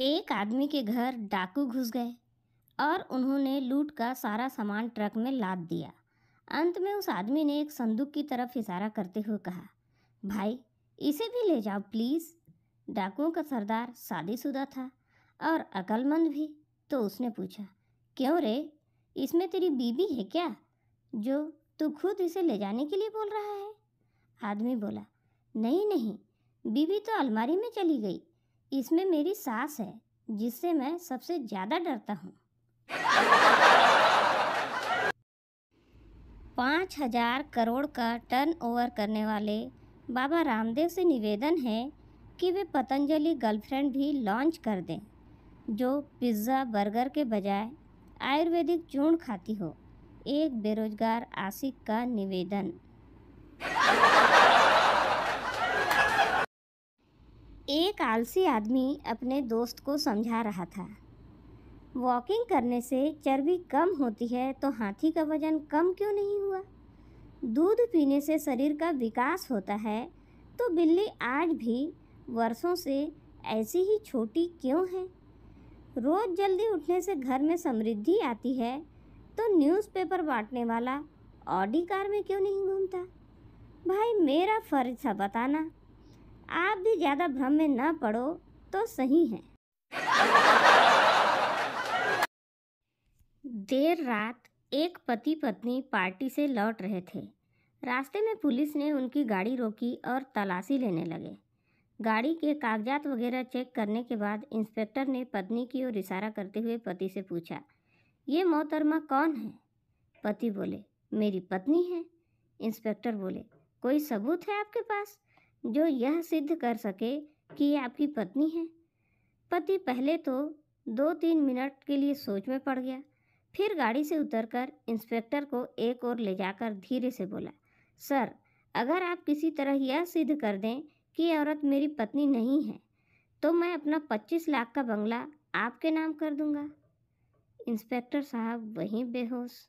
एक आदमी के घर डाकू घुस गए और उन्होंने लूट का सारा सामान ट्रक में लाद दिया अंत में उस आदमी ने एक संदूक की तरफ इशारा करते हुए कहा भाई इसे भी ले जाओ प्लीज़ डाकुओं का सरदार शादीशुदा था और अकलमंद भी तो उसने पूछा क्यों रे इसमें तेरी बीबी है क्या जो तू खुद इसे ले जाने के लिए बोल रहा है आदमी बोला नहीं नहीं बीबी तो अलमारी में चली गई इसमें मेरी सास है जिससे मैं सबसे ज़्यादा डरता हूँ पाँच हजार करोड़ का टर्नओवर करने वाले बाबा रामदेव से निवेदन है कि वे पतंजलि गर्लफ्रेंड भी लॉन्च कर दें जो पिज़्ज़ा बर्गर के बजाय आयुर्वेदिक चूर्ण खाती हो एक बेरोजगार आशिक का निवेदन आलसी आदमी अपने दोस्त को समझा रहा था वॉकिंग करने से चर्बी कम होती है तो हाथी का वजन कम क्यों नहीं हुआ दूध पीने से शरीर का विकास होता है तो बिल्ली आज भी वर्षों से ऐसी ही छोटी क्यों है रोज़ जल्दी उठने से घर में समृद्धि आती है तो न्यूज़पेपर बांटने वाला ऑडी कार में क्यों नहीं घूमता भाई मेरा फ़र्ज था बताना आप भी ज़्यादा भ्रम में न पड़ो तो सही है देर रात एक पति पत्नी पार्टी से लौट रहे थे रास्ते में पुलिस ने उनकी गाड़ी रोकी और तलाशी लेने लगे गाड़ी के कागजात वगैरह चेक करने के बाद इंस्पेक्टर ने पत्नी की ओर इशारा करते हुए पति से पूछा ये मोहतरमा कौन है पति बोले मेरी पत्नी है इंस्पेक्टर बोले कोई सबूत है आपके पास जो यह सिद्ध कर सके कि ये आपकी पत्नी है पति पहले तो दो तीन मिनट के लिए सोच में पड़ गया फिर गाड़ी से उतरकर इंस्पेक्टर को एक और ले जाकर धीरे से बोला सर अगर आप किसी तरह यह सिद्ध कर दें कि औरत मेरी पत्नी नहीं है तो मैं अपना पच्चीस लाख का बंगला आपके नाम कर दूंगा इंस्पेक्टर साहब वहीं बेहोश